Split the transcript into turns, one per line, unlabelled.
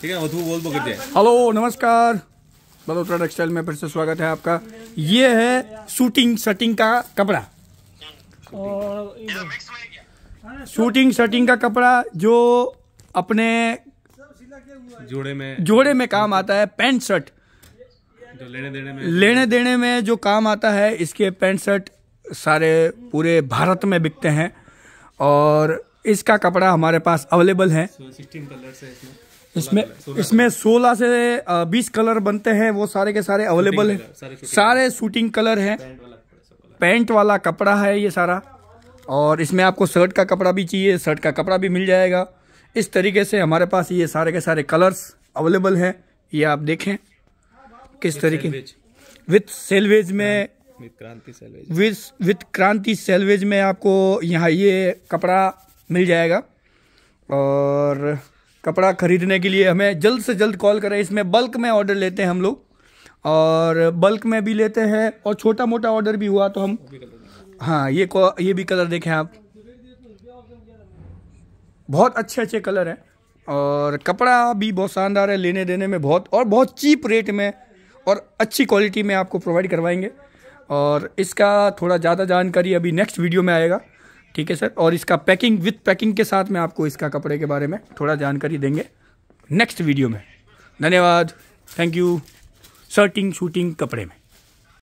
ठीक है मधु बोल पकड़ हेलो नमस्कार बलोत्रा टेक्सटाइल में फिर से स्वागत है आपका ये है शूटिंग शटिंग का कपड़ा शूटिंग शटिंग का कपड़ा जो अपने जोड़े में जोड़े में काम आता है पैंट शर्ट लेने देने में लेने देने में जो काम आता है इसके पैंट शर्ट सारे पूरे भारत में बिकते हैं और इसका कपड़ा हमारे पास अवेलेबल है इसमें इसमें सोलह से बीस कलर बनते हैं वो सारे के सारे अवेलेबल है सारे शूटिंग कलर है पेंट वाला कपड़ा है ये सारा और इसमें आपको शर्ट का कपड़ा भी चाहिए शर्ट का कपड़ा भी मिल जाएगा इस तरीके से हमारे पास ये सारे के सारे कलर्स अवेलेबल हैं ये आप देखें किस तरीके विथ सेलवेज में विथ क्रांति सेलवेज में आपको यहाँ ये कपड़ा मिल जाएगा और कपड़ा ख़रीदने के लिए हमें जल्द से जल्द कॉल करें इसमें बल्क में ऑर्डर लेते हैं हम लोग और बल्क में भी लेते हैं और छोटा मोटा ऑर्डर भी हुआ तो हम हाँ ये ये भी कलर देखें आप बहुत अच्छे अच्छे कलर हैं और कपड़ा भी बहुत शानदार है लेने देने में बहुत और बहुत चीप रेट में और अच्छी क्वालिटी में आपको प्रोवाइड करवाएंगे और इसका थोड़ा ज़्यादा जानकारी अभी नेक्स्ट वीडियो में आएगा ठीक है सर और इसका पैकिंग विथ पैकिंग के साथ में आपको इसका कपड़े के बारे में थोड़ा जानकारी देंगे नेक्स्ट वीडियो में धन्यवाद थैंक यू शर्टिंग शूटिंग कपड़े में